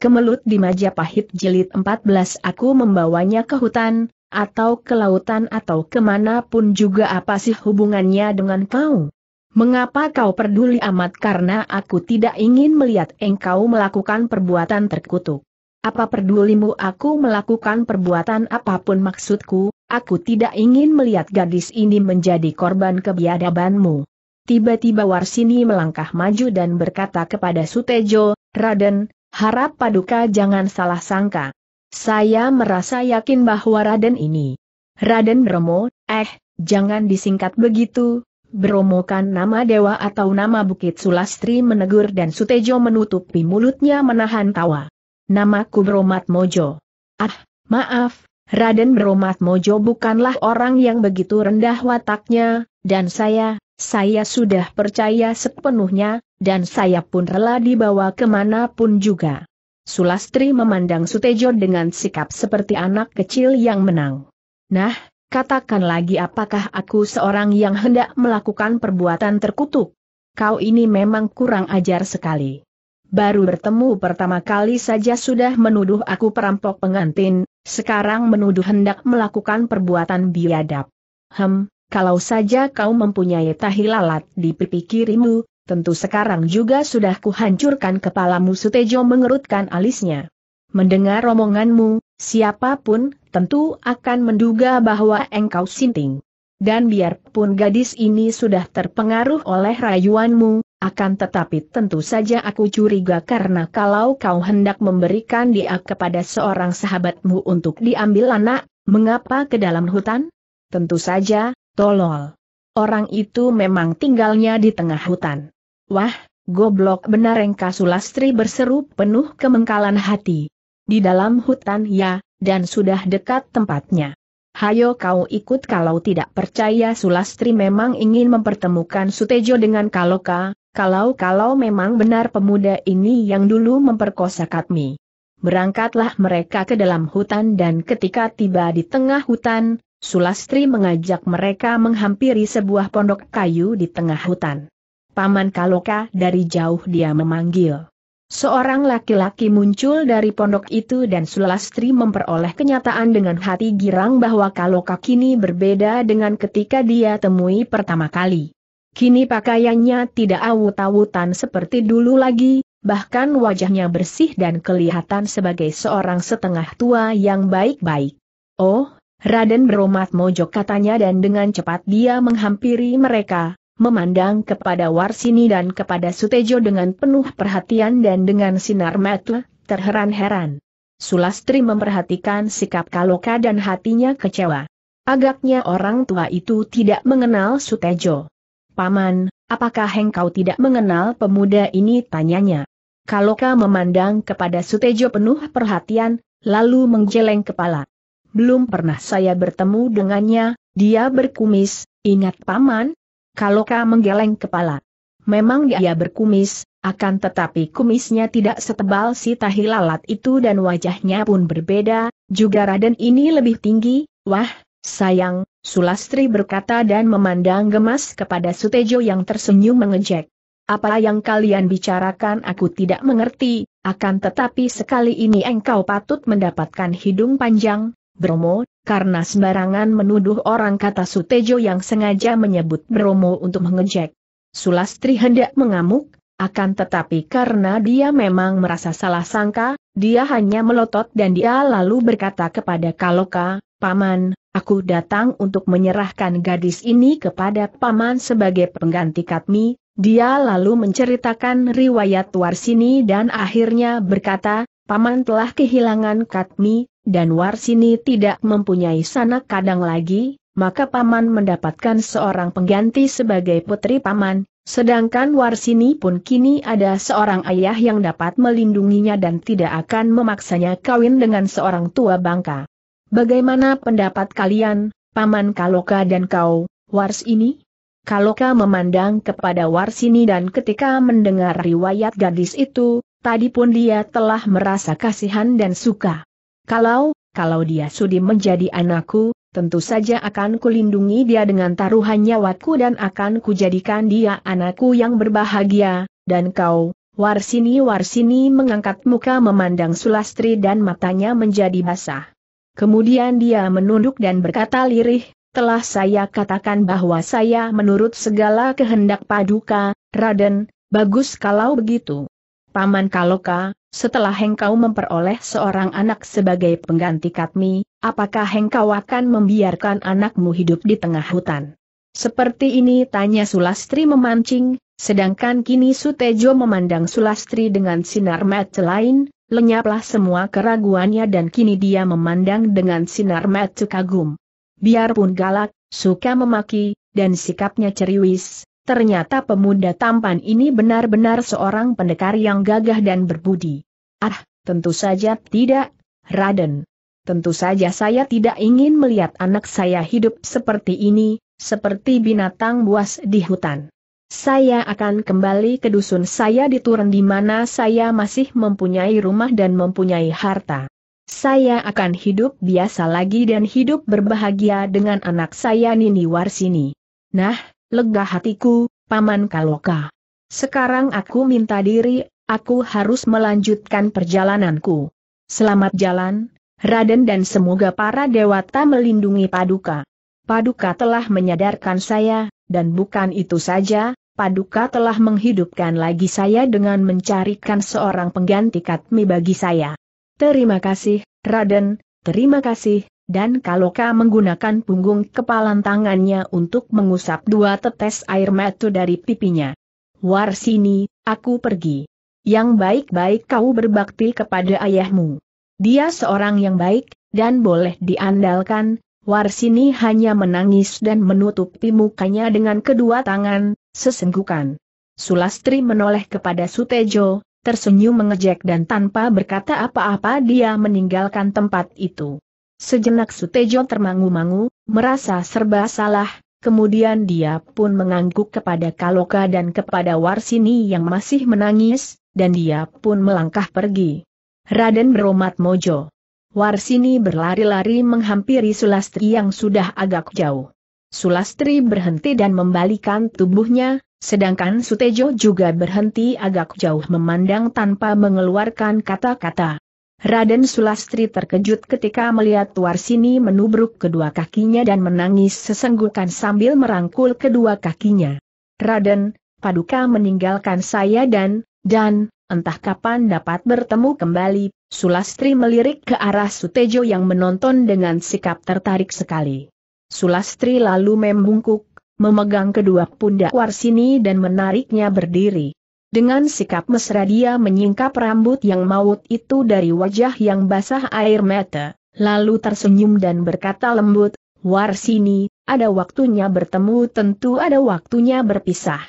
kemelut di Majapahit jilid 14 aku membawanya ke hutan, atau ke lautan atau kemana pun juga apa sih hubungannya dengan kau? Mengapa kau peduli amat karena aku tidak ingin melihat engkau melakukan perbuatan terkutuk? Apa pedulimu aku melakukan perbuatan apapun maksudku, aku tidak ingin melihat gadis ini menjadi korban kebiadabanmu. Tiba-tiba Warsini melangkah maju dan berkata kepada Sutejo, Raden, Harap Paduka jangan salah sangka. Saya merasa yakin bahwa Raden ini. Raden Bromo, eh, jangan disingkat begitu, beromokan nama dewa atau nama Bukit Sulastri menegur dan Sutejo menutupi mulutnya menahan tawa. Namaku Bromat Mojo. Ah, maaf, Raden Bromat Mojo bukanlah orang yang begitu rendah wataknya, dan saya, saya sudah percaya sepenuhnya, dan saya pun rela dibawa kemanapun juga. Sulastri memandang Sutejo dengan sikap seperti anak kecil yang menang. Nah, katakan lagi apakah aku seorang yang hendak melakukan perbuatan terkutuk? Kau ini memang kurang ajar sekali. Baru bertemu pertama kali saja sudah menuduh aku perampok pengantin, sekarang menuduh hendak melakukan perbuatan biadab. Hem, kalau saja kau mempunyai tahi lalat di pipi kirimu, tentu sekarang juga sudah kuhancurkan kepalamu Sutejo mengerutkan alisnya. Mendengar omonganmu, siapapun tentu akan menduga bahwa engkau sinting. Dan biarpun gadis ini sudah terpengaruh oleh rayuanmu, akan tetapi tentu saja aku curiga karena kalau kau hendak memberikan dia kepada seorang sahabatmu untuk diambil anak, mengapa ke dalam hutan? Tentu saja, Tolol. Orang itu memang tinggalnya di tengah hutan. Wah, goblok benar Rengka Sulastri berseru penuh kemengkalan hati. Di dalam hutan ya, dan sudah dekat tempatnya. Hayo kau ikut kalau tidak percaya Sulastri memang ingin mempertemukan Sutejo dengan Kaloka, kalau-kalau memang benar pemuda ini yang dulu memperkosa Katmi. Berangkatlah mereka ke dalam hutan dan ketika tiba di tengah hutan, Sulastri mengajak mereka menghampiri sebuah pondok kayu di tengah hutan. Paman Kaloka dari jauh dia memanggil. Seorang laki-laki muncul dari pondok itu dan Sulastri memperoleh kenyataan dengan hati girang bahwa Kaloka kini berbeda dengan ketika dia temui pertama kali. Kini pakaiannya tidak awut-awutan seperti dulu lagi, bahkan wajahnya bersih dan kelihatan sebagai seorang setengah tua yang baik-baik. Oh, Raden beromat mojok katanya dan dengan cepat dia menghampiri mereka, memandang kepada Warsini dan kepada Sutejo dengan penuh perhatian dan dengan sinar mata, terheran-heran. Sulastri memperhatikan sikap Kaloka dan hatinya kecewa. Agaknya orang tua itu tidak mengenal Sutejo. Paman, apakah engkau tidak mengenal pemuda ini? tanyanya. Kaloka memandang kepada Sutejo penuh perhatian, lalu menggeleng kepala. Belum pernah saya bertemu dengannya, dia berkumis, ingat paman? Kalau kau menggeleng kepala. Memang dia berkumis, akan tetapi kumisnya tidak setebal si tahi lalat itu dan wajahnya pun berbeda, juga Raden ini lebih tinggi, wah, sayang, Sulastri berkata dan memandang gemas kepada Sutejo yang tersenyum mengejek. Apa yang kalian bicarakan aku tidak mengerti, akan tetapi sekali ini engkau patut mendapatkan hidung panjang, Bromo, karena sembarangan menuduh orang kata Sutejo yang sengaja menyebut Bromo untuk mengejek. Sulastri hendak mengamuk, akan tetapi karena dia memang merasa salah sangka, dia hanya melotot dan dia lalu berkata kepada Kaloka, Paman, aku datang untuk menyerahkan gadis ini kepada Paman sebagai pengganti Katmi, dia lalu menceritakan riwayat Warsini dan akhirnya berkata, Paman telah kehilangan Katmi, dan Warsini tidak mempunyai sanak kadang lagi, maka paman mendapatkan seorang pengganti sebagai putri paman, sedangkan Warsini pun kini ada seorang ayah yang dapat melindunginya dan tidak akan memaksanya kawin dengan seorang tua bangka. Bagaimana pendapat kalian, Paman Kaloka dan kau, Warsini? Kaloka memandang kepada Warsini dan ketika mendengar riwayat gadis itu, tadi pun dia telah merasa kasihan dan suka. Kalau, kalau dia sudi menjadi anakku, tentu saja akan kulindungi dia dengan taruhan nyawaku dan akan kujadikan dia anakku yang berbahagia, dan kau, Warsini Warsini mengangkat muka memandang Sulastri dan matanya menjadi basah. Kemudian dia menunduk dan berkata lirih, telah saya katakan bahwa saya menurut segala kehendak paduka, Raden, bagus kalau begitu. Paman Kaloka, setelah hengkau memperoleh seorang anak sebagai pengganti Katmi, apakah hengkau akan membiarkan anakmu hidup di tengah hutan? Seperti ini tanya Sulastri memancing, sedangkan kini Sutejo memandang Sulastri dengan sinar mata lain, lenyaplah semua keraguannya dan kini dia memandang dengan sinar mata kagum. Biarpun galak, suka memaki, dan sikapnya ceriwis, Ternyata pemuda tampan ini benar-benar seorang pendekar yang gagah dan berbudi. Ah, tentu saja tidak, Raden. Tentu saja saya tidak ingin melihat anak saya hidup seperti ini, seperti binatang buas di hutan. Saya akan kembali ke dusun saya di Turun di mana saya masih mempunyai rumah dan mempunyai harta. Saya akan hidup biasa lagi dan hidup berbahagia dengan anak saya Nini Warsini. Nah, Lega hatiku, Paman Kaloka. Sekarang aku minta diri, aku harus melanjutkan perjalananku. Selamat jalan, Raden dan semoga para dewata melindungi Paduka. Paduka telah menyadarkan saya, dan bukan itu saja, Paduka telah menghidupkan lagi saya dengan mencarikan seorang pengganti Katmi bagi saya. Terima kasih, Raden, terima kasih, dan kalau kau menggunakan punggung kepalan tangannya untuk mengusap dua tetes air mata dari pipinya. Warsini, aku pergi. Yang baik-baik kau berbakti kepada ayahmu. Dia seorang yang baik, dan boleh diandalkan, Warsini hanya menangis dan menutupi mukanya dengan kedua tangan, sesenggukan. Sulastri menoleh kepada Sutejo, tersenyum mengejek dan tanpa berkata apa-apa dia meninggalkan tempat itu. Sejenak Sutejo termangu-mangu, merasa serba salah, kemudian dia pun mengangguk kepada Kaloka dan kepada Warsini yang masih menangis, dan dia pun melangkah pergi. Raden beromat mojo. Warsini berlari-lari menghampiri Sulastri yang sudah agak jauh. Sulastri berhenti dan membalikan tubuhnya, sedangkan Sutejo juga berhenti agak jauh memandang tanpa mengeluarkan kata-kata. Raden Sulastri terkejut ketika melihat Warsini menubruk kedua kakinya dan menangis sesenggukan sambil merangkul kedua kakinya. Raden, paduka meninggalkan saya dan, dan, entah kapan dapat bertemu kembali, Sulastri melirik ke arah Sutejo yang menonton dengan sikap tertarik sekali. Sulastri lalu membungkuk, memegang kedua pundak Warsini dan menariknya berdiri. Dengan sikap mesra dia menyingkap rambut yang maut itu dari wajah yang basah air mata, lalu tersenyum dan berkata lembut, Warsini, ada waktunya bertemu tentu ada waktunya berpisah.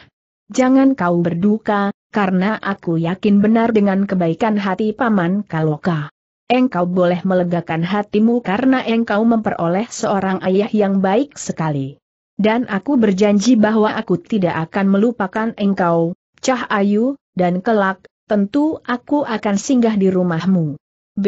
Jangan kau berduka, karena aku yakin benar dengan kebaikan hati paman Kaloka. Engkau boleh melegakan hatimu karena engkau memperoleh seorang ayah yang baik sekali. Dan aku berjanji bahwa aku tidak akan melupakan engkau, Cah Ayu, dan kelak, tentu aku akan singgah di rumahmu. B.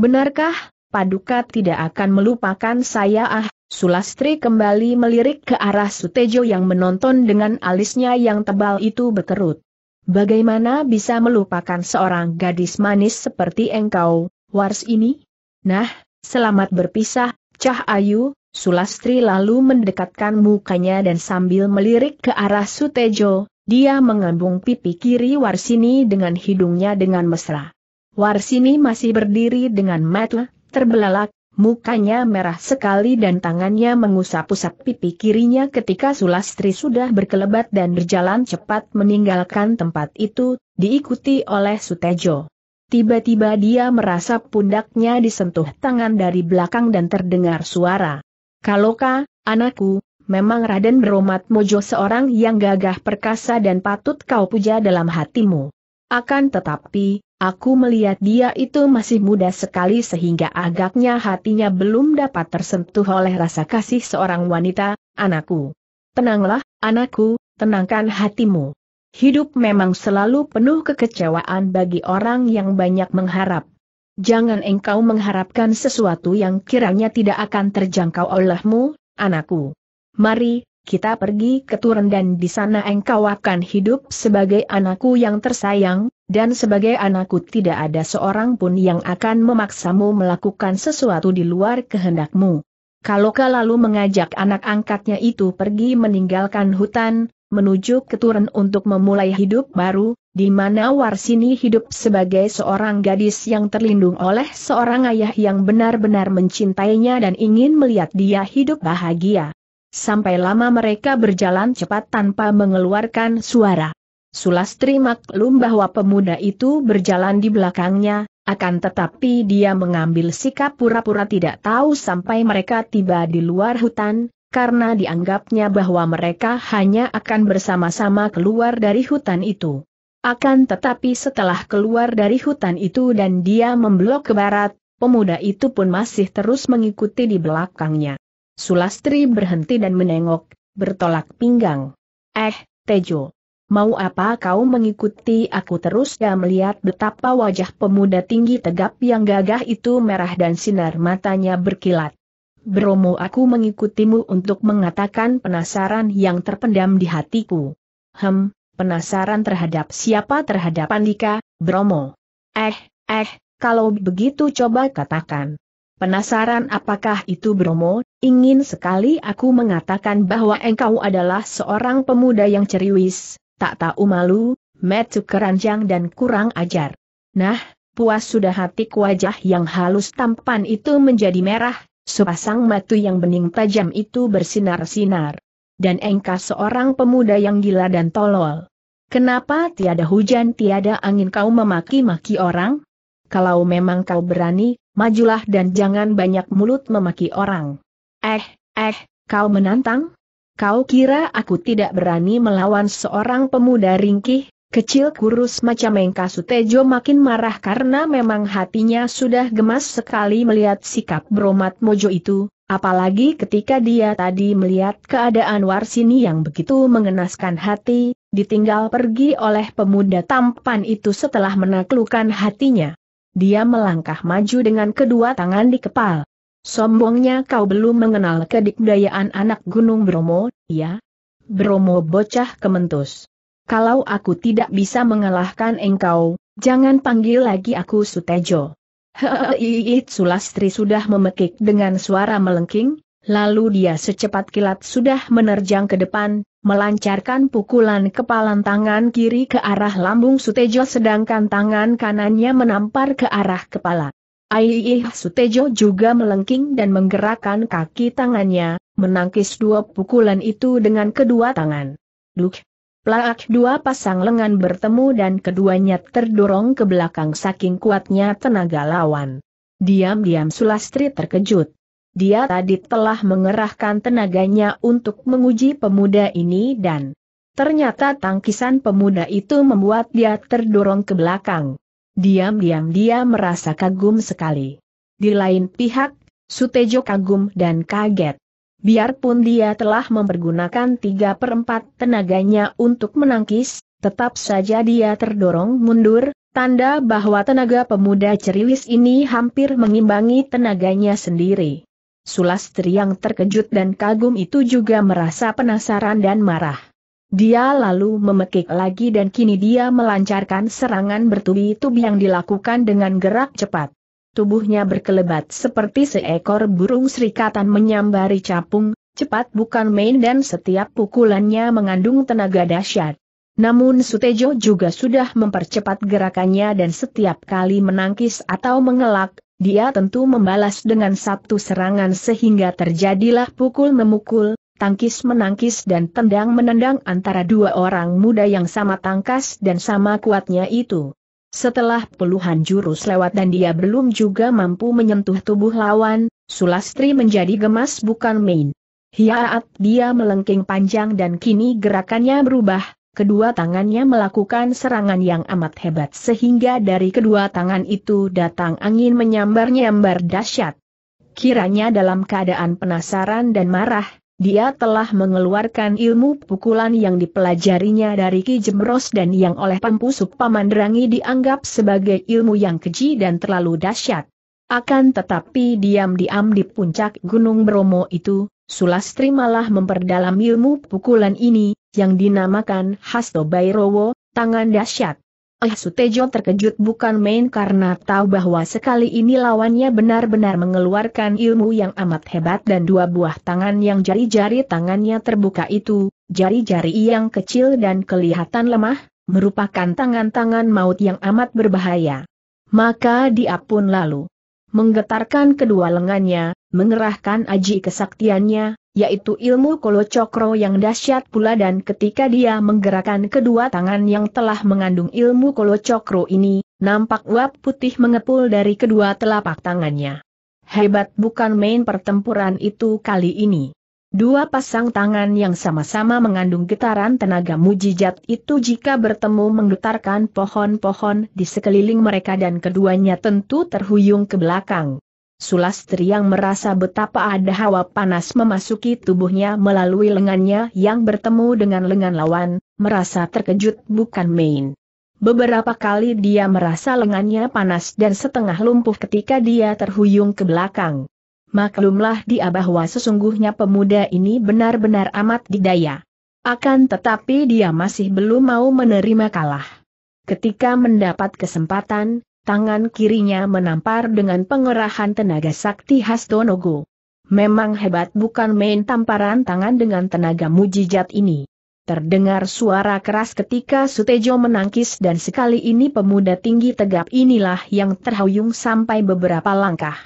Benarkah, Paduka tidak akan melupakan saya ah, Sulastri kembali melirik ke arah Sutejo yang menonton dengan alisnya yang tebal itu berkerut. Bagaimana bisa melupakan seorang gadis manis seperti engkau, Wars ini? Nah, selamat berpisah, Cah Ayu, Sulastri lalu mendekatkan mukanya dan sambil melirik ke arah Sutejo, dia mengambung pipi kiri Warsini dengan hidungnya dengan mesra. Warsini masih berdiri dengan mata terbelalak, mukanya merah sekali dan tangannya mengusap-usap pipi kirinya ketika Sulastri sudah berkelebat dan berjalan cepat meninggalkan tempat itu, diikuti oleh Sutejo. Tiba-tiba dia merasa pundaknya disentuh tangan dari belakang dan terdengar suara. Kaloka, anakku, Memang Raden Beromat Mojo seorang yang gagah perkasa dan patut kau puja dalam hatimu. Akan tetapi, aku melihat dia itu masih muda sekali sehingga agaknya hatinya belum dapat tersentuh oleh rasa kasih seorang wanita, anakku. Tenanglah, anakku, tenangkan hatimu. Hidup memang selalu penuh kekecewaan bagi orang yang banyak mengharap. Jangan engkau mengharapkan sesuatu yang kiranya tidak akan terjangkau olehmu, anakku. Mari, kita pergi ke turun dan di sana engkau akan hidup sebagai anakku yang tersayang, dan sebagai anakku tidak ada seorang pun yang akan memaksamu melakukan sesuatu di luar kehendakmu. Kalau kau lalu mengajak anak angkatnya itu pergi meninggalkan hutan, menuju ke turun untuk memulai hidup baru, di mana Warsini hidup sebagai seorang gadis yang terlindung oleh seorang ayah yang benar-benar mencintainya dan ingin melihat dia hidup bahagia. Sampai lama mereka berjalan cepat tanpa mengeluarkan suara. Sulastri maklum bahwa pemuda itu berjalan di belakangnya, akan tetapi dia mengambil sikap pura-pura tidak tahu sampai mereka tiba di luar hutan, karena dianggapnya bahwa mereka hanya akan bersama-sama keluar dari hutan itu. Akan tetapi setelah keluar dari hutan itu dan dia memblok ke barat, pemuda itu pun masih terus mengikuti di belakangnya. Sulastri berhenti dan menengok, bertolak pinggang. Eh, Tejo. Mau apa kau mengikuti aku terus dan melihat betapa wajah pemuda tinggi tegap yang gagah itu merah dan sinar matanya berkilat. Bromo aku mengikutimu untuk mengatakan penasaran yang terpendam di hatiku. Hem, penasaran terhadap siapa terhadap Andika, Bromo. Eh, eh, kalau begitu coba katakan. Penasaran apakah itu Bromo, ingin sekali aku mengatakan bahwa engkau adalah seorang pemuda yang ceriwis, tak tahu malu, metu keranjang dan kurang ajar. Nah, puas sudah hati wajah yang halus tampan itu menjadi merah, sepasang matu yang bening tajam itu bersinar-sinar. Dan engkau seorang pemuda yang gila dan tolol. Kenapa tiada hujan tiada angin kau memaki-maki orang? Kalau memang kau berani, majulah dan jangan banyak mulut memaki orang. Eh, eh, kau menantang? Kau kira aku tidak berani melawan seorang pemuda ringkih, kecil kurus macam Mengkasu Tejo makin marah karena memang hatinya sudah gemas sekali melihat sikap Bromat Mojo itu, apalagi ketika dia tadi melihat keadaan Warsini yang begitu mengenaskan hati, ditinggal pergi oleh pemuda tampan itu setelah menaklukkan hatinya. Dia melangkah maju dengan kedua tangan di kepal. Sombongnya kau belum mengenal kedikdayaan anak Gunung Bromo, ya? Bromo bocah kementus. Kalau aku tidak bisa mengalahkan engkau, jangan panggil lagi aku Sutejo. Hehehe, Sulastri sudah memekik dengan suara melengking, lalu dia secepat kilat sudah menerjang ke depan, melancarkan pukulan kepalan tangan kiri ke arah lambung Sutejo sedangkan tangan kanannya menampar ke arah kepala. Aiih Sutejo juga melengking dan menggerakkan kaki tangannya, menangkis dua pukulan itu dengan kedua tangan. Duk! Plak dua pasang lengan bertemu dan keduanya terdorong ke belakang saking kuatnya tenaga lawan. Diam-diam Sulastri terkejut. Dia tadi telah mengerahkan tenaganya untuk menguji pemuda ini dan ternyata tangkisan pemuda itu membuat dia terdorong ke belakang. Diam-diam dia merasa kagum sekali. Di lain pihak, Sutejo kagum dan kaget. Biarpun dia telah mempergunakan tiga perempat tenaganya untuk menangkis, tetap saja dia terdorong mundur, tanda bahwa tenaga pemuda ceriwis ini hampir mengimbangi tenaganya sendiri. Sulastri yang terkejut dan kagum itu juga merasa penasaran dan marah. Dia lalu memekik lagi dan kini dia melancarkan serangan bertubi-tubi yang dilakukan dengan gerak cepat. Tubuhnya berkelebat seperti seekor burung serikatan menyambari capung, cepat bukan main dan setiap pukulannya mengandung tenaga dahsyat. Namun Sutejo juga sudah mempercepat gerakannya dan setiap kali menangkis atau mengelak, dia tentu membalas dengan satu serangan sehingga terjadilah pukul-memukul, tangkis menangkis dan tendang menendang antara dua orang muda yang sama tangkas dan sama kuatnya itu. Setelah puluhan jurus lewat dan dia belum juga mampu menyentuh tubuh lawan, Sulastri menjadi gemas bukan main. Hiaat dia melengking panjang dan kini gerakannya berubah, kedua tangannya melakukan serangan yang amat hebat sehingga dari kedua tangan itu datang angin menyambar-nyambar dahsyat. Kiranya dalam keadaan penasaran dan marah, dia telah mengeluarkan ilmu pukulan yang dipelajarinya dari Ki Jemros dan yang oleh Pampusuk Pamandrangi dianggap sebagai ilmu yang keji dan terlalu dahsyat. Akan tetapi diam-diam di puncak Gunung Bromo itu, Sulastri malah memperdalam ilmu pukulan ini, yang dinamakan Hasto Bayrowo tangan dahsyat. Eh Sutejo terkejut bukan main karena tahu bahwa sekali ini lawannya benar-benar mengeluarkan ilmu yang amat hebat dan dua buah tangan yang jari-jari tangannya terbuka itu, jari-jari yang kecil dan kelihatan lemah, merupakan tangan-tangan maut yang amat berbahaya. Maka dia pun lalu menggetarkan kedua lengannya, mengerahkan aji kesaktiannya, yaitu ilmu kolo cokro yang dahsyat pula dan ketika dia menggerakkan kedua tangan yang telah mengandung ilmu kolo cokro ini, nampak uap putih mengepul dari kedua telapak tangannya. Hebat bukan main pertempuran itu kali ini. Dua pasang tangan yang sama-sama mengandung getaran tenaga mujizat itu jika bertemu menggetarkan pohon-pohon di sekeliling mereka dan keduanya tentu terhuyung ke belakang. Sulastri yang merasa betapa ada hawa panas memasuki tubuhnya melalui lengannya yang bertemu dengan lengan lawan, merasa terkejut bukan main. Beberapa kali dia merasa lengannya panas dan setengah lumpuh ketika dia terhuyung ke belakang. Maklumlah dia bahwa sesungguhnya pemuda ini benar-benar amat didaya. Akan tetapi dia masih belum mau menerima kalah. Ketika mendapat kesempatan, tangan kirinya menampar dengan pengerahan tenaga sakti khas Donogo. Memang hebat bukan main tamparan tangan dengan tenaga mujizat ini. Terdengar suara keras ketika Sutejo menangkis dan sekali ini pemuda tinggi tegap inilah yang terhuyung sampai beberapa langkah.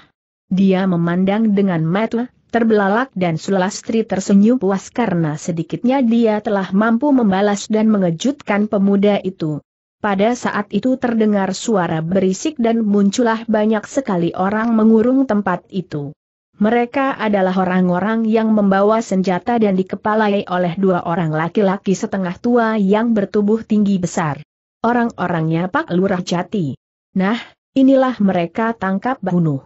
Dia memandang dengan mata, terbelalak dan Sulastri tersenyum puas karena sedikitnya dia telah mampu membalas dan mengejutkan pemuda itu. Pada saat itu terdengar suara berisik dan muncullah banyak sekali orang mengurung tempat itu. Mereka adalah orang-orang yang membawa senjata dan dikepalai oleh dua orang laki-laki setengah tua yang bertubuh tinggi besar. Orang-orangnya Pak Lurah Jati. Nah, inilah mereka tangkap bunuh.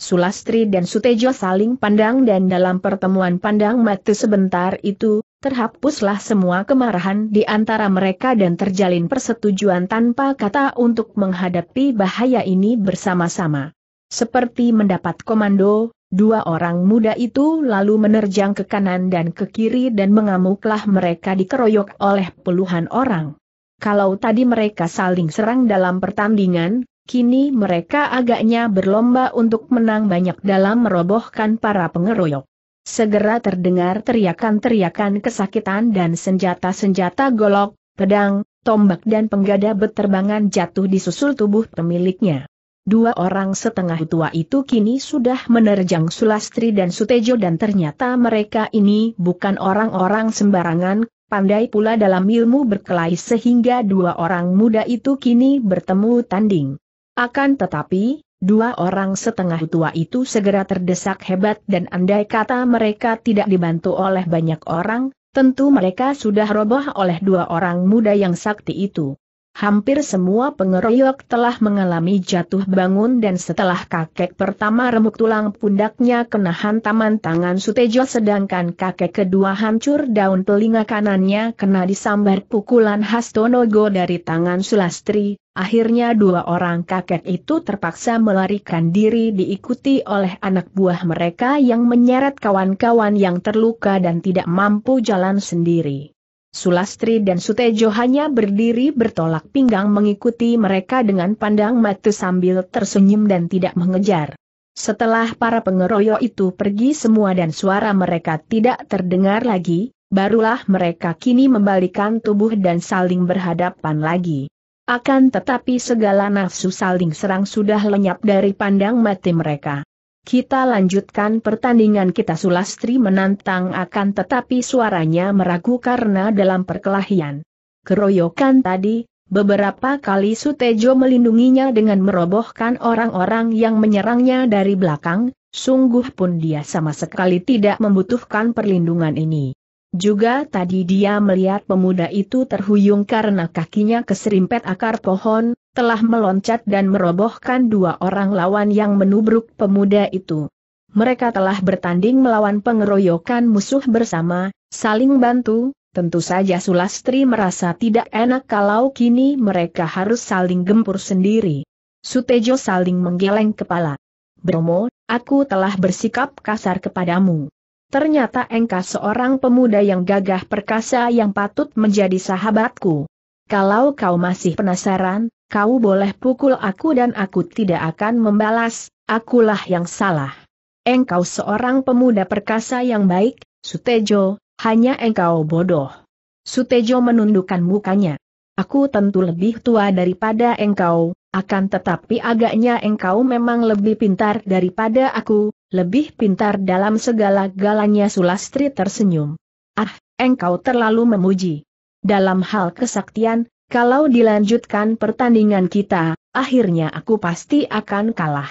Sulastri dan Sutejo saling pandang dan dalam pertemuan pandang mata sebentar itu, terhapuslah semua kemarahan di antara mereka dan terjalin persetujuan tanpa kata untuk menghadapi bahaya ini bersama-sama. Seperti mendapat komando, Dua orang muda itu lalu menerjang ke kanan dan ke kiri dan mengamuklah mereka dikeroyok oleh puluhan orang. Kalau tadi mereka saling serang dalam pertandingan, kini mereka agaknya berlomba untuk menang banyak dalam merobohkan para pengeroyok. Segera terdengar teriakan-teriakan kesakitan dan senjata-senjata golok, pedang, tombak dan penggada beterbangan jatuh di susul tubuh pemiliknya. Dua orang setengah tua itu kini sudah menerjang Sulastri dan Sutejo dan ternyata mereka ini bukan orang-orang sembarangan, pandai pula dalam ilmu berkelahi sehingga dua orang muda itu kini bertemu tanding. Akan tetapi, Dua orang setengah tua itu segera terdesak hebat dan andai kata mereka tidak dibantu oleh banyak orang, tentu mereka sudah roboh oleh dua orang muda yang sakti itu hampir semua pengeroyok telah mengalami jatuh bangun dan setelah kakek pertama remuk tulang pundaknya kena hantaman tangan Sutejo sedangkan kakek kedua hancur daun telinga kanannya kena disambar pukulan Hastonogo dari tangan Sulastri, akhirnya dua orang kakek itu terpaksa melarikan diri diikuti oleh anak buah mereka yang menyeret kawan-kawan yang terluka dan tidak mampu jalan sendiri. Sulastri dan Sutejo hanya berdiri bertolak pinggang mengikuti mereka dengan pandang mata sambil tersenyum dan tidak mengejar. Setelah para pengeroyok itu pergi semua dan suara mereka tidak terdengar lagi, barulah mereka kini membalikan tubuh dan saling berhadapan lagi. Akan tetapi segala nafsu saling serang sudah lenyap dari pandang mata mereka. Kita lanjutkan pertandingan kita Sulastri menantang akan tetapi suaranya meragu karena dalam perkelahian. Keroyokan tadi, beberapa kali Sutejo melindunginya dengan merobohkan orang-orang yang menyerangnya dari belakang, sungguh pun dia sama sekali tidak membutuhkan perlindungan ini. Juga tadi dia melihat pemuda itu terhuyung karena kakinya keserimpet akar pohon, telah meloncat dan merobohkan dua orang lawan yang menubruk pemuda itu. Mereka telah bertanding melawan pengeroyokan musuh bersama, saling bantu, tentu saja Sulastri merasa tidak enak kalau kini mereka harus saling gempur sendiri. Sutejo saling menggeleng kepala. Bromo, aku telah bersikap kasar kepadamu. Ternyata engkau seorang pemuda yang gagah perkasa yang patut menjadi sahabatku. Kalau kau masih penasaran, kau boleh pukul aku dan aku tidak akan membalas, akulah yang salah. Engkau seorang pemuda perkasa yang baik, Sutejo, hanya engkau bodoh. Sutejo menundukkan mukanya. Aku tentu lebih tua daripada engkau, akan tetapi agaknya engkau memang lebih pintar daripada aku, lebih pintar dalam segala galanya Sulastri tersenyum. Ah, engkau terlalu memuji. Dalam hal kesaktian, kalau dilanjutkan pertandingan kita, akhirnya aku pasti akan kalah.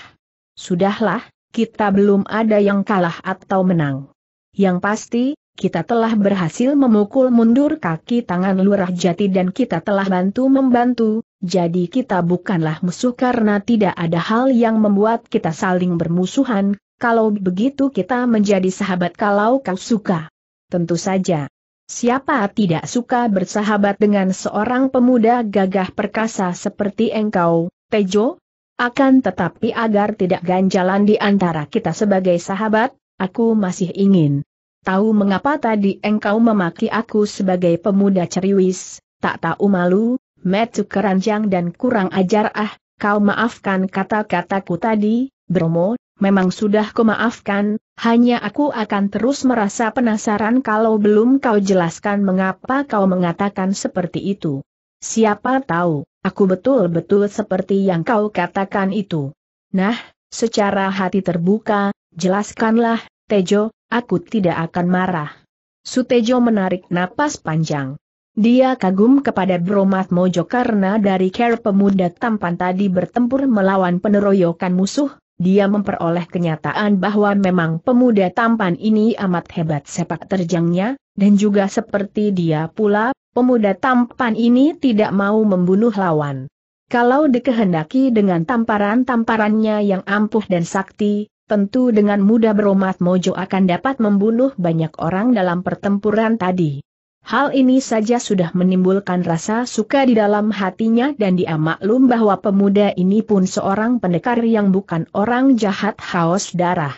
Sudahlah, kita belum ada yang kalah atau menang. Yang pasti, kita telah berhasil memukul mundur kaki tangan lurah jati dan kita telah bantu-membantu, jadi kita bukanlah musuh karena tidak ada hal yang membuat kita saling bermusuhan, kalau begitu kita menjadi sahabat kalau kau suka. Tentu saja. Siapa tidak suka bersahabat dengan seorang pemuda gagah perkasa seperti engkau, Tejo? Akan tetapi agar tidak ganjalan di antara kita sebagai sahabat, aku masih ingin tahu mengapa tadi engkau memaki aku sebagai pemuda ceriwis, tak tahu malu, metu keranjang dan kurang ajar ah, kau maafkan kata-kataku tadi, Bromo, memang sudah kumaafkan, hanya aku akan terus merasa penasaran kalau belum kau jelaskan mengapa kau mengatakan seperti itu. Siapa tahu, aku betul-betul seperti yang kau katakan itu. Nah, secara hati terbuka, jelaskanlah, Tejo, aku tidak akan marah. Sutejo menarik napas panjang. Dia kagum kepada Bromat Mojo karena dari care pemuda tampan tadi bertempur melawan peneroyokan musuh, dia memperoleh kenyataan bahwa memang pemuda tampan ini amat hebat sepak terjangnya, dan juga seperti dia pula, pemuda tampan ini tidak mau membunuh lawan. Kalau dikehendaki dengan tamparan-tamparannya yang ampuh dan sakti, tentu dengan mudah beromat Mojo akan dapat membunuh banyak orang dalam pertempuran tadi. Hal ini saja sudah menimbulkan rasa suka di dalam hatinya dan dia maklum bahwa pemuda ini pun seorang pendekar yang bukan orang jahat haus darah.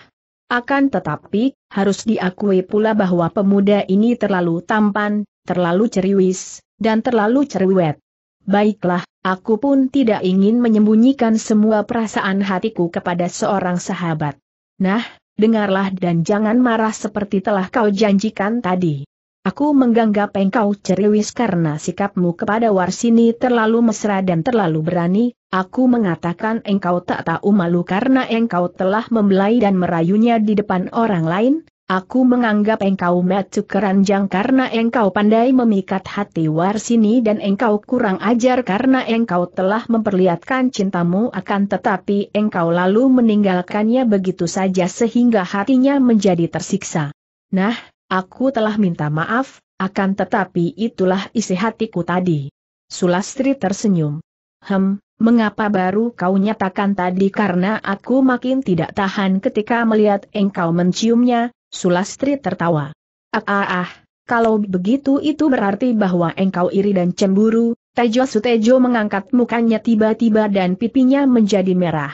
Akan tetapi, harus diakui pula bahwa pemuda ini terlalu tampan, terlalu ceriwis, dan terlalu cerewet. Baiklah, aku pun tidak ingin menyembunyikan semua perasaan hatiku kepada seorang sahabat. Nah, dengarlah dan jangan marah seperti telah kau janjikan tadi. Aku menganggap engkau ceriwis karena sikapmu kepada Warsini terlalu mesra dan terlalu berani, aku mengatakan engkau tak tahu malu karena engkau telah membelai dan merayunya di depan orang lain, Aku menganggap engkau metu keranjang karena engkau pandai memikat hati warsini dan engkau kurang ajar karena engkau telah memperlihatkan cintamu akan tetapi engkau lalu meninggalkannya begitu saja sehingga hatinya menjadi tersiksa. Nah, Aku telah minta maaf, akan tetapi itulah isi hatiku tadi. Sulastri tersenyum. Hem, mengapa baru kau nyatakan tadi karena aku makin tidak tahan ketika melihat engkau menciumnya, Sulastri tertawa. Ah ah ah, kalau begitu itu berarti bahwa engkau iri dan cemburu, Tejo Sutejo mengangkat mukanya tiba-tiba dan pipinya menjadi merah.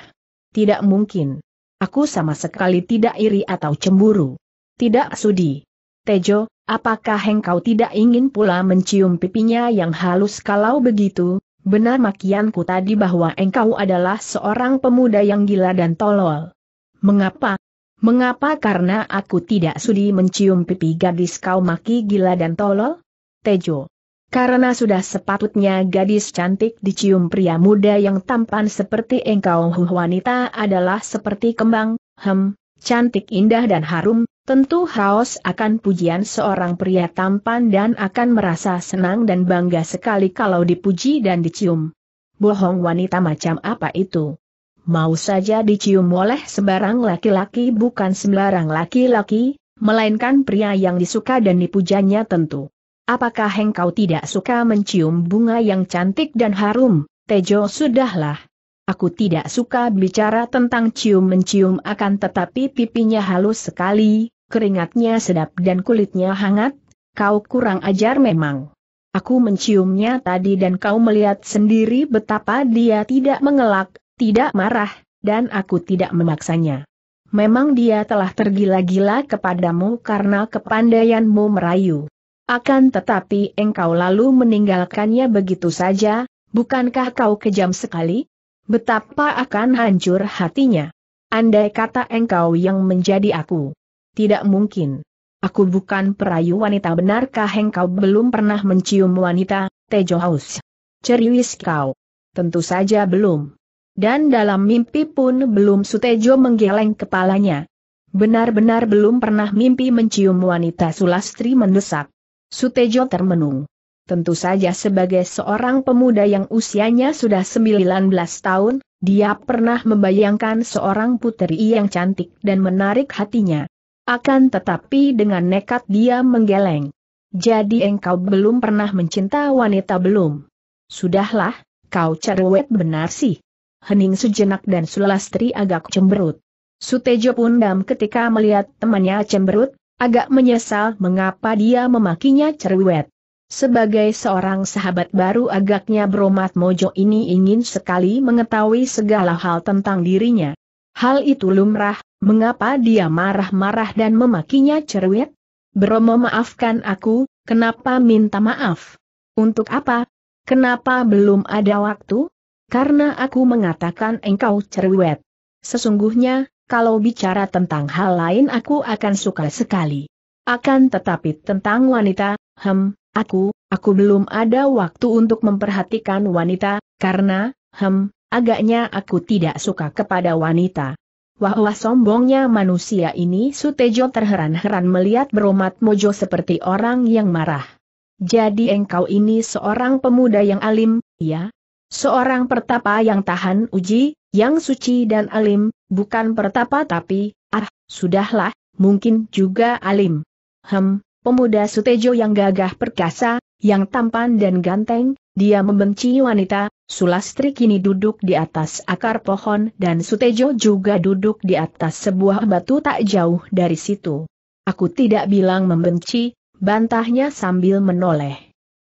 Tidak mungkin. Aku sama sekali tidak iri atau cemburu. Tidak sudi. Tejo, apakah engkau tidak ingin pula mencium pipinya yang halus kalau begitu? Benar makianku tadi bahwa engkau adalah seorang pemuda yang gila dan tolol. Mengapa? Mengapa karena aku tidak sudi mencium pipi gadis kau maki gila dan tolol? Tejo. Karena sudah sepatutnya gadis cantik dicium pria muda yang tampan seperti engkau wanita adalah seperti kembang, hem, cantik indah dan harum, Tentu haus akan pujian seorang pria tampan dan akan merasa senang dan bangga sekali kalau dipuji dan dicium. Bohong wanita macam apa itu? Mau saja dicium oleh sebarang laki-laki bukan sembarang laki-laki, melainkan pria yang disuka dan dipujanya tentu. Apakah engkau tidak suka mencium bunga yang cantik dan harum, Tejo sudahlah. Aku tidak suka bicara tentang cium-mencium akan tetapi pipinya halus sekali, keringatnya sedap dan kulitnya hangat, kau kurang ajar memang. Aku menciumnya tadi dan kau melihat sendiri betapa dia tidak mengelak, tidak marah, dan aku tidak memaksanya. Memang dia telah tergila-gila kepadamu karena kepandaianmu merayu. Akan tetapi engkau lalu meninggalkannya begitu saja, bukankah kau kejam sekali? Betapa akan hancur hatinya. Andai kata engkau yang menjadi aku. Tidak mungkin. Aku bukan perayu wanita benarkah engkau belum pernah mencium wanita, Tejo Haus? Ceriwis kau. Tentu saja belum. Dan dalam mimpi pun belum Sutejo menggeleng kepalanya. Benar-benar belum pernah mimpi mencium wanita Sulastri mendesak. Sutejo termenung. Tentu saja sebagai seorang pemuda yang usianya sudah 19 tahun, dia pernah membayangkan seorang putri yang cantik dan menarik hatinya. Akan tetapi dengan nekat dia menggeleng. Jadi engkau belum pernah mencinta wanita belum? Sudahlah, kau cerewet benar sih. Hening sejenak dan Sulastri agak cemberut. Sutejo pun Pundam ketika melihat temannya cemberut, agak menyesal mengapa dia memakinya cerewet. Sebagai seorang sahabat baru agaknya Bromat Mojo ini ingin sekali mengetahui segala hal tentang dirinya. Hal itu lumrah, Mengapa dia marah-marah dan memakinya cerewet? Bromo maafkan aku, kenapa minta maaf? Untuk apa? Kenapa belum ada waktu? Karena aku mengatakan engkau cerewet. Sesungguhnya, kalau bicara tentang hal lain aku akan suka sekali. Akan tetapi tentang wanita, hem, aku, aku belum ada waktu untuk memperhatikan wanita, karena, hem, agaknya aku tidak suka kepada wanita. Wah wah sombongnya manusia ini Sutejo terheran-heran melihat beromat mojo seperti orang yang marah. Jadi engkau ini seorang pemuda yang alim, ya? Seorang pertapa yang tahan uji, yang suci dan alim, bukan pertapa tapi, ah, sudahlah, mungkin juga alim. Hem, pemuda Sutejo yang gagah perkasa, yang tampan dan ganteng, dia membenci wanita, Sulastri kini duduk di atas akar pohon dan Sutejo juga duduk di atas sebuah batu tak jauh dari situ. Aku tidak bilang membenci, bantahnya sambil menoleh.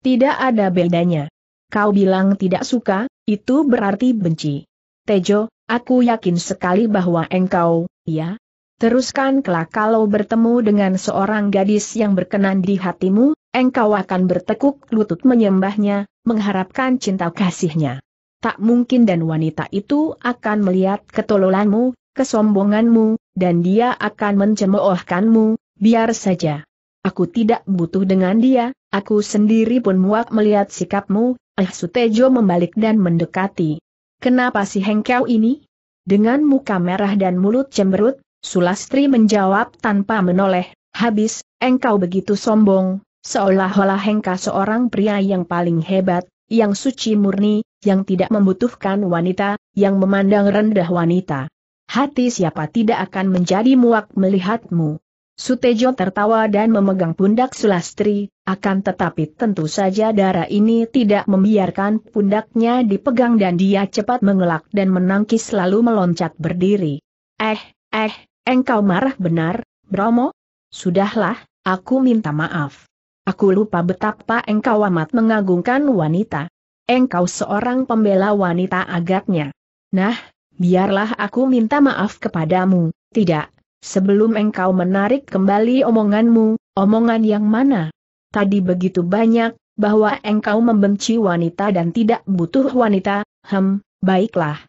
Tidak ada bedanya. Kau bilang tidak suka, itu berarti benci. Tejo, aku yakin sekali bahwa engkau, ya. Teruskan kelak kalau bertemu dengan seorang gadis yang berkenan di hatimu, engkau akan bertekuk lutut menyembahnya, mengharapkan cinta kasihnya. Tak mungkin dan wanita itu akan melihat ketololanmu, kesombonganmu, dan dia akan mencemoohkanmu, biar saja. Aku tidak butuh dengan dia, aku sendiri pun muak melihat sikapmu, eh Sutejo membalik dan mendekati. Kenapa si hengkau ini? Dengan muka merah dan mulut cemberut, Sulastri menjawab tanpa menoleh, habis, engkau begitu sombong, Seolah-olah Hengka seorang pria yang paling hebat, yang suci murni, yang tidak membutuhkan wanita, yang memandang rendah wanita. Hati siapa tidak akan menjadi muak melihatmu. Sutejo tertawa dan memegang pundak Sulastri, akan tetapi tentu saja darah ini tidak membiarkan pundaknya dipegang dan dia cepat mengelak dan menangkis lalu meloncat berdiri. Eh, eh, engkau marah benar, Bromo? Sudahlah, aku minta maaf aku lupa betapa engkau amat mengagungkan wanita. Engkau seorang pembela wanita agaknya. Nah, biarlah aku minta maaf kepadamu, tidak, sebelum engkau menarik kembali omonganmu, omongan yang mana? Tadi begitu banyak, bahwa engkau membenci wanita dan tidak butuh wanita, hem, baiklah.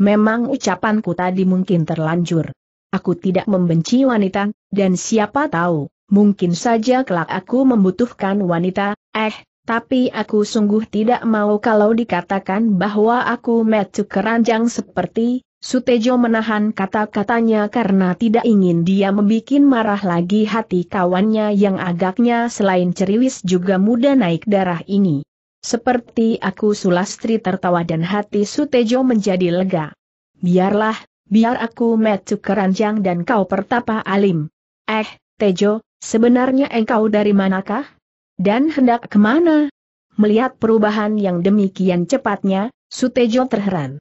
Memang ucapanku tadi mungkin terlanjur. Aku tidak membenci wanita, dan siapa tahu, mungkin saja kelak aku membutuhkan wanita, eh, tapi aku sungguh tidak mau kalau dikatakan bahwa aku metu keranjang seperti, Sutejo menahan kata-katanya karena tidak ingin dia membuat marah lagi hati kawannya yang agaknya selain ceriwis juga muda naik darah ini. Seperti aku Sulastri tertawa dan hati Sutejo menjadi lega. Biarlah, biar aku metu keranjang dan kau pertapa alim. Eh, Tejo, Sebenarnya engkau dari manakah? Dan hendak kemana? Melihat perubahan yang demikian cepatnya, Sutejo terheran.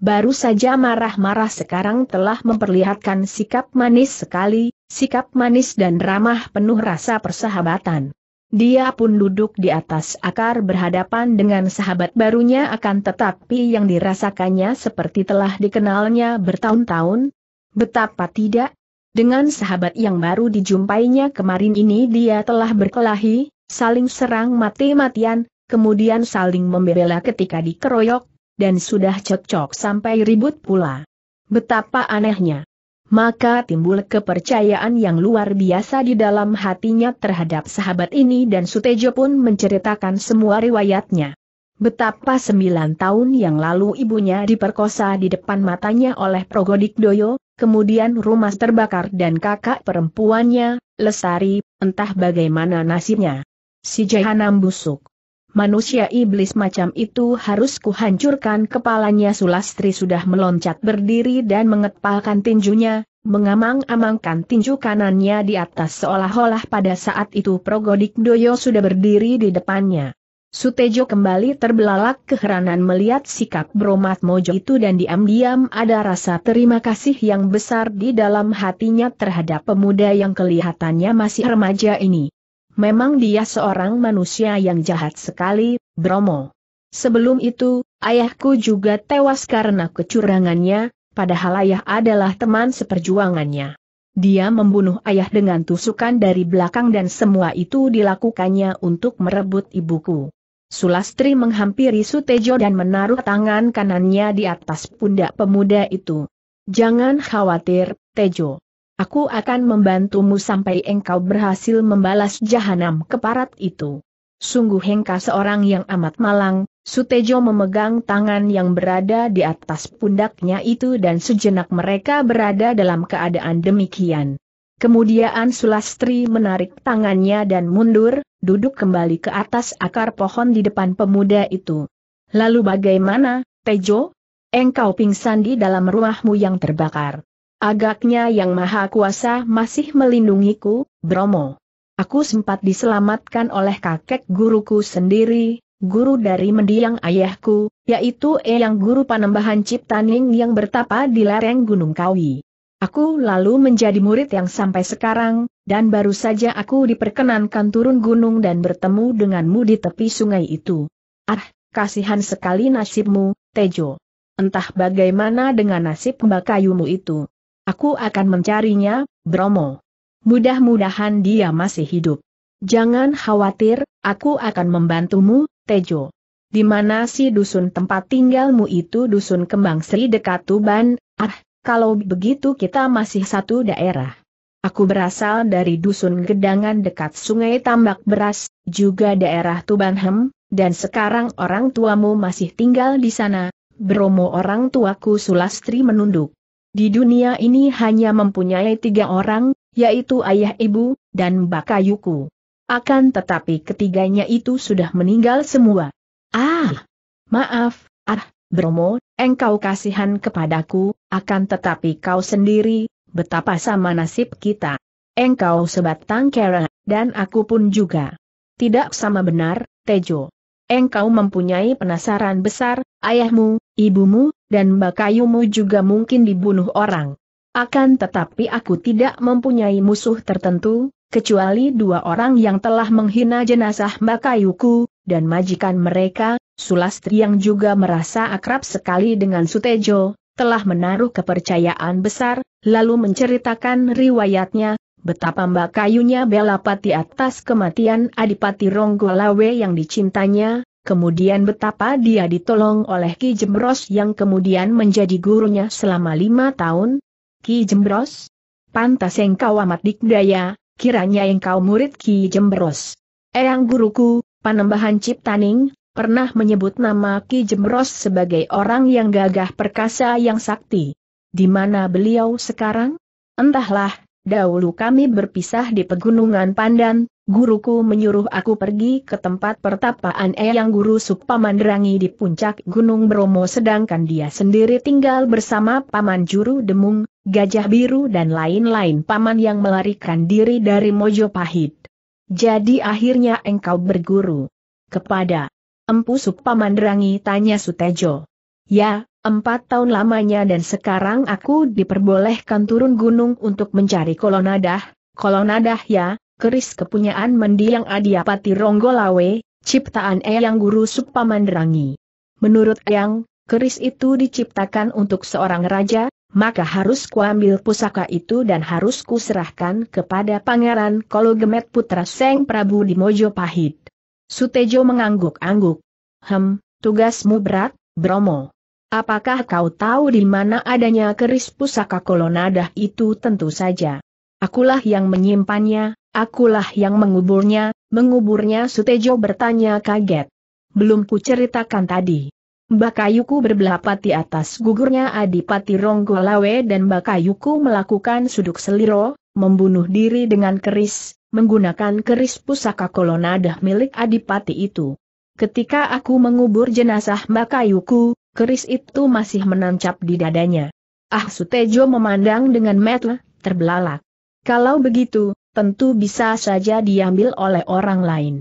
Baru saja marah-marah sekarang telah memperlihatkan sikap manis sekali, sikap manis dan ramah penuh rasa persahabatan. Dia pun duduk di atas akar berhadapan dengan sahabat barunya akan tetapi yang dirasakannya seperti telah dikenalnya bertahun-tahun. Betapa tidak, dengan sahabat yang baru dijumpainya kemarin ini dia telah berkelahi, saling serang mati-matian, kemudian saling membela ketika dikeroyok, dan sudah cocok sampai ribut pula. Betapa anehnya. Maka timbul kepercayaan yang luar biasa di dalam hatinya terhadap sahabat ini dan Sutejo pun menceritakan semua riwayatnya. Betapa sembilan tahun yang lalu ibunya diperkosa di depan matanya oleh Progodik Doyo, kemudian rumah terbakar dan kakak perempuannya, Lesari, entah bagaimana nasibnya. Si jahanam busuk. Manusia iblis macam itu harus kuhancurkan kepalanya Sulastri sudah meloncat berdiri dan mengepalkan tinjunya, mengamang-amangkan tinju kanannya di atas seolah-olah pada saat itu Progodik Doyo sudah berdiri di depannya. Sutejo kembali terbelalak keheranan melihat sikap Bromat Mojo itu dan diam-diam ada rasa terima kasih yang besar di dalam hatinya terhadap pemuda yang kelihatannya masih remaja ini. Memang dia seorang manusia yang jahat sekali, Bromo. Sebelum itu, ayahku juga tewas karena kecurangannya, padahal ayah adalah teman seperjuangannya. Dia membunuh ayah dengan tusukan dari belakang dan semua itu dilakukannya untuk merebut ibuku. Sulastri menghampiri Sutejo dan menaruh tangan kanannya di atas pundak pemuda itu. Jangan khawatir, Tejo. Aku akan membantumu sampai engkau berhasil membalas jahanam keparat itu. Sungguh Hengka seorang yang amat malang, Sutejo memegang tangan yang berada di atas pundaknya itu dan sejenak mereka berada dalam keadaan demikian. Kemudian Sulastri menarik tangannya dan mundur, duduk kembali ke atas akar pohon di depan pemuda itu. Lalu bagaimana, Tejo? Engkau pingsan di dalam rumahmu yang terbakar. Agaknya yang maha kuasa masih melindungiku, Bromo. Aku sempat diselamatkan oleh kakek guruku sendiri, guru dari mendiang ayahku, yaitu Eyang Guru Panembahan Ciptaning yang bertapa di lereng Gunung Kawi. Aku lalu menjadi murid yang sampai sekarang, dan baru saja aku diperkenankan turun gunung dan bertemu denganmu di tepi sungai itu. Ah, kasihan sekali nasibmu, Tejo. Entah bagaimana dengan nasib Mbak Kayumu itu. Aku akan mencarinya, Bromo. Mudah-mudahan dia masih hidup. Jangan khawatir, aku akan membantumu, Tejo. Di mana si dusun tempat tinggalmu itu dusun kembang Sri dekat Tuban, ah, kalau begitu kita masih satu daerah. Aku berasal dari dusun Gedangan dekat sungai Tambak Beras, juga daerah Tubanhem, dan sekarang orang tuamu masih tinggal di sana, Bromo orang tuaku Sulastri menunduk. Di dunia ini hanya mempunyai tiga orang, yaitu ayah ibu, dan Bakayuku. Akan tetapi ketiganya itu sudah meninggal semua. Ah! Maaf, ah, Bromo, engkau kasihan kepadaku, akan tetapi kau sendiri, betapa sama nasib kita. Engkau sebatang kera, dan aku pun juga. Tidak sama benar, Tejo. Engkau mempunyai penasaran besar, ayahmu, ibumu, dan bakayumu juga mungkin dibunuh orang. Akan tetapi aku tidak mempunyai musuh tertentu, kecuali dua orang yang telah menghina jenazah bakayuku dan majikan mereka, Sulastri yang juga merasa akrab sekali dengan Sutejo, telah menaruh kepercayaan besar, lalu menceritakan riwayatnya, betapa mbak kayunya pati atas kematian Adipati Ronggolawe yang dicintanya, kemudian betapa dia ditolong oleh Ki Jembros yang kemudian menjadi gurunya selama lima tahun. Ki Jembros? Pantas engkau amat dikdaya, kiranya engkau murid Ki Jembros. Eyang guruku, panembahan ciptaning, pernah menyebut nama Ki Jemros sebagai orang yang gagah perkasa yang sakti. Di mana beliau sekarang? Entahlah, dahulu kami berpisah di pegunungan Pandan, guruku menyuruh aku pergi ke tempat pertapaan Eyang Guru Supamanderangi di puncak Gunung Bromo sedangkan dia sendiri tinggal bersama Paman Juru Demung, Gajah Biru dan lain-lain paman yang melarikan diri dari Mojopahit. Jadi akhirnya engkau berguru kepada Empu Mandrangi tanya Sutejo. Ya, empat tahun lamanya dan sekarang aku diperbolehkan turun gunung untuk mencari kolonadah, kolonadah ya, keris kepunyaan mendiang Adiapati Ronggolawe, ciptaan Eyang Guru Supamanderangi. Menurut Eyang, keris itu diciptakan untuk seorang raja, maka harus kuambil pusaka itu dan harus kuserahkan kepada Pangeran Kologemet Putra Seng Prabu di Mojopahit. Sutejo mengangguk-angguk. Hem, tugasmu berat, Bromo. Apakah kau tahu di mana adanya keris pusaka kolonadah itu tentu saja. Akulah yang menyimpannya, akulah yang menguburnya, menguburnya Sutejo bertanya kaget. Belum ku ceritakan tadi. Bakayuku berbelapat di atas gugurnya Adipati Ronggolawe dan Bakayuku melakukan suduk seliro, membunuh diri dengan keris, menggunakan keris pusaka kolonadah milik adipati itu. Ketika aku mengubur jenazah Makayuku, keris itu masih menancap di dadanya. Ah Sutejo memandang dengan metel, terbelalak. Kalau begitu, tentu bisa saja diambil oleh orang lain.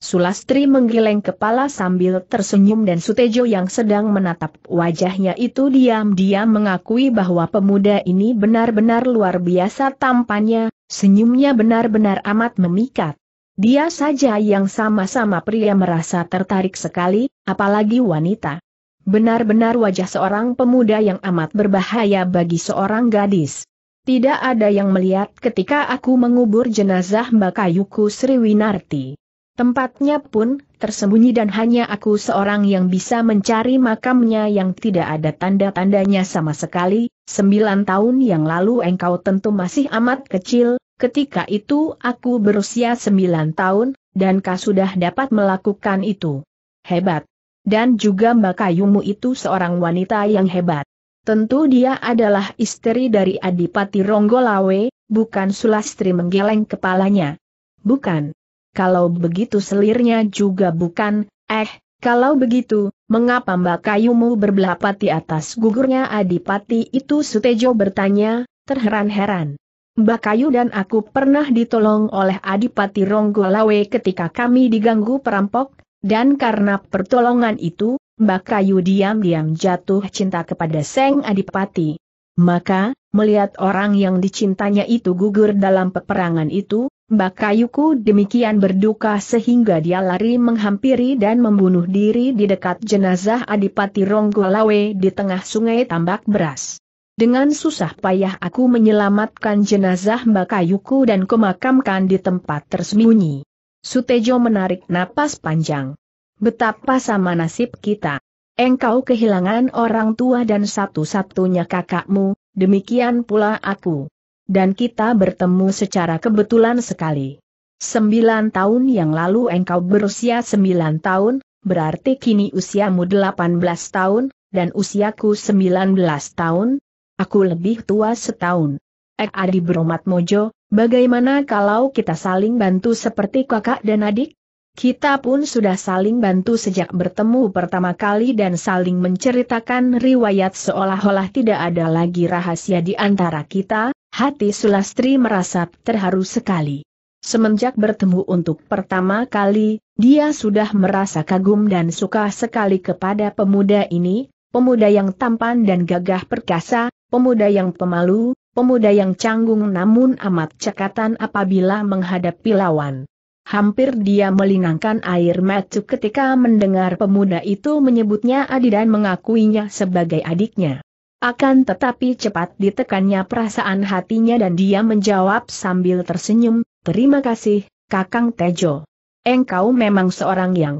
Sulastri menggeleng kepala sambil tersenyum dan Sutejo yang sedang menatap wajahnya itu diam-diam mengakui bahwa pemuda ini benar-benar luar biasa tampannya, senyumnya benar-benar amat memikat. Dia saja yang sama-sama pria merasa tertarik sekali, apalagi wanita. Benar-benar wajah seorang pemuda yang amat berbahaya bagi seorang gadis. Tidak ada yang melihat ketika aku mengubur jenazah Mbak Kayuku Sriwinarti. Tempatnya pun tersembunyi dan hanya aku seorang yang bisa mencari makamnya yang tidak ada tanda-tandanya sama sekali. Sembilan tahun yang lalu engkau tentu masih amat kecil, ketika itu aku berusia sembilan tahun, dan kau sudah dapat melakukan itu. Hebat. Dan juga Mbak Kayumu itu seorang wanita yang hebat. Tentu dia adalah istri dari Adipati Ronggolawe, bukan Sulastri menggeleng kepalanya. Bukan kalau begitu selirnya juga bukan, eh, kalau begitu, mengapa mbak kayumu berbelapat di atas gugurnya adipati itu Sutejo bertanya, terheran-heran. Mbak Kayu dan aku pernah ditolong oleh Adipati Ronggolawe ketika kami diganggu perampok, dan karena pertolongan itu, Mbak Kayu diam-diam jatuh cinta kepada Seng Adipati. Maka, Melihat orang yang dicintanya itu gugur dalam peperangan itu, Bakayuku demikian berduka sehingga dia lari menghampiri dan membunuh diri di dekat jenazah Adipati Ronggolawe di tengah sungai tambak beras. Dengan susah payah aku menyelamatkan jenazah Bakayuku dan kemakamkan di tempat tersembunyi. Sutejo menarik napas panjang. Betapa sama nasib kita. Engkau kehilangan orang tua dan satu-satunya kakakmu, demikian pula aku. Dan kita bertemu secara kebetulan sekali. Sembilan tahun yang lalu engkau berusia sembilan tahun, berarti kini usiamu delapan belas tahun, dan usiaku sembilan belas tahun. Aku lebih tua setahun. Ek eh, Adi Bromat Mojo, bagaimana kalau kita saling bantu seperti kakak dan adik? Kita pun sudah saling bantu sejak bertemu pertama kali dan saling menceritakan riwayat seolah-olah tidak ada lagi rahasia di antara kita, hati Sulastri merasa terharu sekali. Semenjak bertemu untuk pertama kali, dia sudah merasa kagum dan suka sekali kepada pemuda ini, pemuda yang tampan dan gagah perkasa, pemuda yang pemalu, pemuda yang canggung namun amat cekatan apabila menghadapi lawan. Hampir dia melingangkan air mata ketika mendengar pemuda itu menyebutnya Adi dan mengakuinya sebagai adiknya. Akan tetapi cepat ditekannya perasaan hatinya dan dia menjawab sambil tersenyum, terima kasih, Kakang Tejo. Engkau memang seorang yang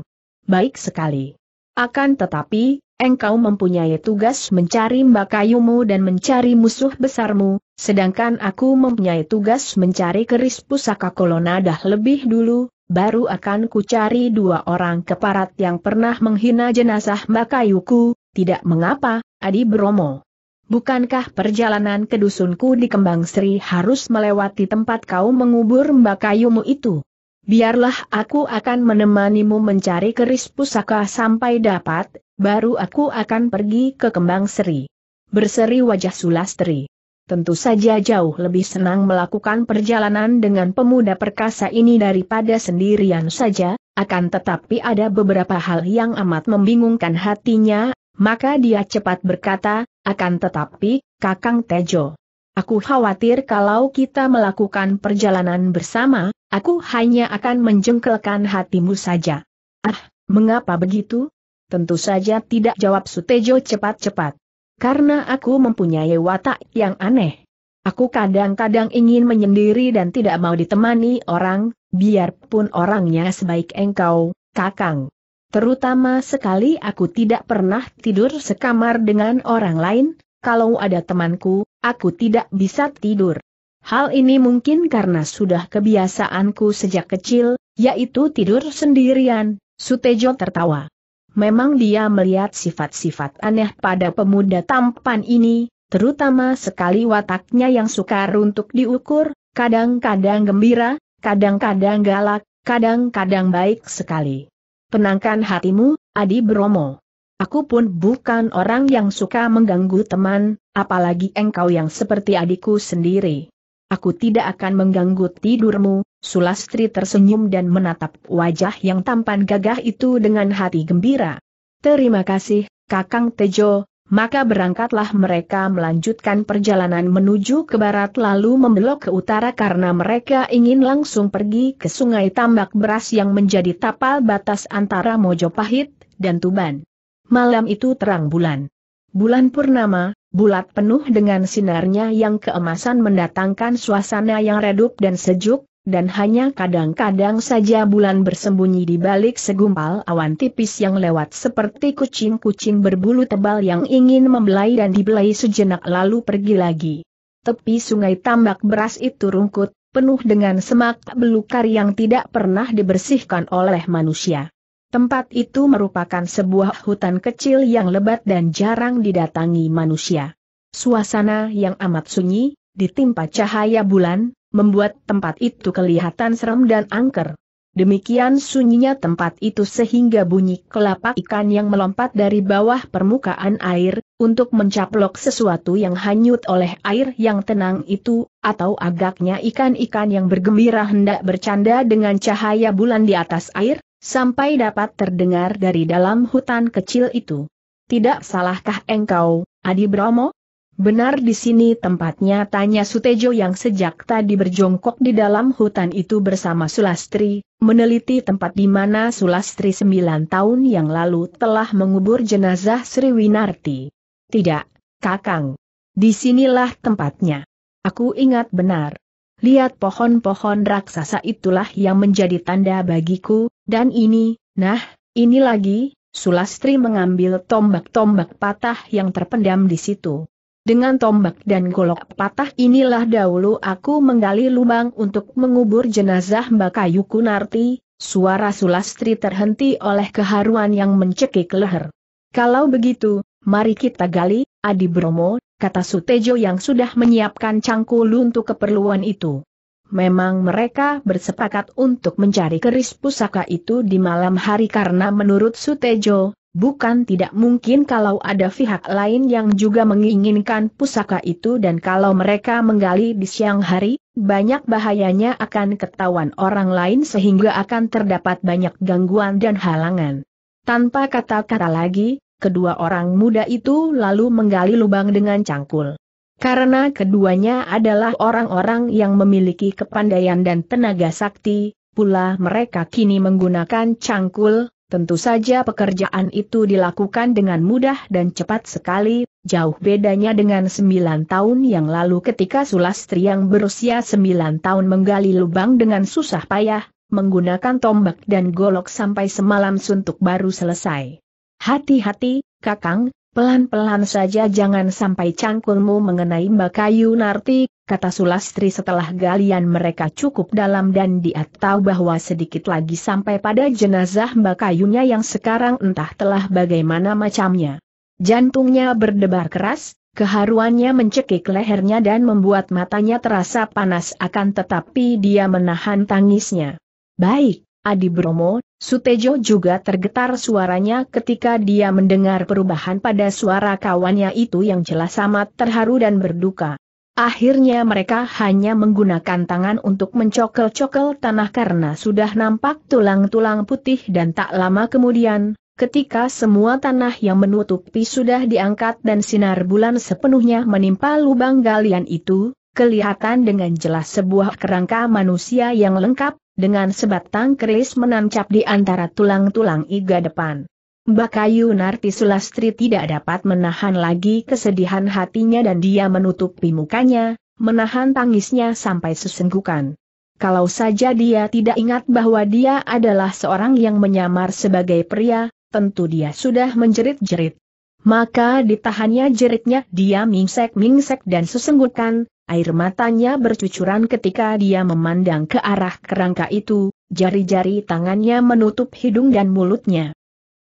baik sekali. Akan tetapi, engkau mempunyai tugas mencari Mbak Kayumu dan mencari musuh besarmu, Sedangkan aku mempunyai tugas mencari keris pusaka kolonadah lebih dulu, baru akan kucari dua orang keparat yang pernah menghina jenazah Mbakayuku, tidak mengapa, Adi Bromo. Bukankah perjalanan ke dusunku di Kembang Sri harus melewati tempat kau mengubur Mbakayumu itu? Biarlah aku akan menemanimu mencari keris pusaka sampai dapat, baru aku akan pergi ke Kembang Sri. Berseri wajah Sulastri tentu saja jauh lebih senang melakukan perjalanan dengan pemuda perkasa ini daripada sendirian saja, akan tetapi ada beberapa hal yang amat membingungkan hatinya, maka dia cepat berkata, akan tetapi, Kakang Tejo. Aku khawatir kalau kita melakukan perjalanan bersama, aku hanya akan menjengkelkan hatimu saja. Ah, mengapa begitu? Tentu saja tidak jawab Sutejo cepat-cepat. Karena aku mempunyai watak yang aneh. Aku kadang-kadang ingin menyendiri dan tidak mau ditemani orang, biarpun orangnya sebaik engkau, kakang. Terutama sekali aku tidak pernah tidur sekamar dengan orang lain, kalau ada temanku, aku tidak bisa tidur. Hal ini mungkin karena sudah kebiasaanku sejak kecil, yaitu tidur sendirian, Sutejo tertawa. Memang dia melihat sifat-sifat aneh pada pemuda tampan ini, terutama sekali wataknya yang sukar untuk diukur, kadang-kadang gembira, kadang-kadang galak, kadang-kadang baik sekali. Penangkan hatimu, Adi Bromo. Aku pun bukan orang yang suka mengganggu teman, apalagi engkau yang seperti adikku sendiri. Aku tidak akan mengganggu tidurmu, Sulastri tersenyum dan menatap wajah yang tampan gagah itu dengan hati gembira. Terima kasih, Kakang Tejo, maka berangkatlah mereka melanjutkan perjalanan menuju ke barat lalu membelok ke utara karena mereka ingin langsung pergi ke sungai tambak beras yang menjadi tapal batas antara Mojopahit dan Tuban. Malam itu terang bulan. Bulan purnama, bulat penuh dengan sinarnya yang keemasan mendatangkan suasana yang redup dan sejuk, dan hanya kadang-kadang saja bulan bersembunyi di balik segumpal awan tipis yang lewat seperti kucing-kucing berbulu tebal yang ingin membelai dan dibelai sejenak lalu pergi lagi. Tepi sungai tambak beras itu rungkut, penuh dengan semak belukar yang tidak pernah dibersihkan oleh manusia. Tempat itu merupakan sebuah hutan kecil yang lebat dan jarang didatangi manusia. Suasana yang amat sunyi, ditimpa cahaya bulan, membuat tempat itu kelihatan serem dan angker. Demikian sunyinya tempat itu sehingga bunyi kelapak ikan yang melompat dari bawah permukaan air, untuk mencaplok sesuatu yang hanyut oleh air yang tenang itu, atau agaknya ikan-ikan yang bergembira hendak bercanda dengan cahaya bulan di atas air, sampai dapat terdengar dari dalam hutan kecil itu. Tidak salahkah engkau, Adi Bromo? Benar di sini tempatnya tanya Sutejo yang sejak tadi berjongkok di dalam hutan itu bersama Sulastri, meneliti tempat di mana Sulastri sembilan tahun yang lalu telah mengubur jenazah Sri Winarti. Tidak, Kakang. Disinilah tempatnya. Aku ingat benar. Lihat pohon-pohon raksasa itulah yang menjadi tanda bagiku, dan ini, nah, ini lagi, Sulastri mengambil tombak-tombak patah yang terpendam di situ. Dengan tombak dan golok patah inilah dahulu aku menggali lubang untuk mengubur jenazah Mbak Kayu Kunarti, suara Sulastri terhenti oleh keharuan yang mencekik leher. Kalau begitu, mari kita gali, Adi Bromo, kata Sutejo yang sudah menyiapkan cangkul untuk keperluan itu. Memang mereka bersepakat untuk mencari keris pusaka itu di malam hari karena menurut Sutejo, Bukan tidak mungkin kalau ada pihak lain yang juga menginginkan pusaka itu dan kalau mereka menggali di siang hari, banyak bahayanya akan ketahuan orang lain sehingga akan terdapat banyak gangguan dan halangan. Tanpa kata-kata lagi, kedua orang muda itu lalu menggali lubang dengan cangkul. Karena keduanya adalah orang-orang yang memiliki kepandaian dan tenaga sakti, pula mereka kini menggunakan cangkul, Tentu saja pekerjaan itu dilakukan dengan mudah dan cepat sekali, jauh bedanya dengan sembilan tahun yang lalu ketika Sulastri yang berusia sembilan tahun menggali lubang dengan susah payah, menggunakan tombak dan golok sampai semalam suntuk baru selesai. Hati-hati, Kakang, Pelan-pelan saja jangan sampai cangkulmu mengenai Mbak Kayu Narti, kata Sulastri setelah galian mereka cukup dalam dan dia tahu bahwa sedikit lagi sampai pada jenazah Mbak Kayunya yang sekarang entah telah bagaimana macamnya. Jantungnya berdebar keras, keharuannya mencekik lehernya dan membuat matanya terasa panas akan tetapi dia menahan tangisnya. Baik, Adi Bromo, Sutejo juga tergetar suaranya ketika dia mendengar perubahan pada suara kawannya itu yang jelas amat terharu dan berduka. Akhirnya mereka hanya menggunakan tangan untuk mencokel-cokel tanah karena sudah nampak tulang-tulang putih dan tak lama kemudian, ketika semua tanah yang menutupi sudah diangkat dan sinar bulan sepenuhnya menimpa lubang galian itu, kelihatan dengan jelas sebuah kerangka manusia yang lengkap, dengan sebatang keris menancap di antara tulang-tulang iga depan. Bakayu Narti Sulastri tidak dapat menahan lagi kesedihan hatinya dan dia menutupi mukanya, menahan tangisnya sampai sesenggukan. Kalau saja dia tidak ingat bahwa dia adalah seorang yang menyamar sebagai pria, tentu dia sudah menjerit-jerit. Maka ditahannya jeritnya dia mingsek-mingsek dan sesenggukan, Air matanya bercucuran ketika dia memandang ke arah kerangka itu, jari-jari tangannya menutup hidung dan mulutnya.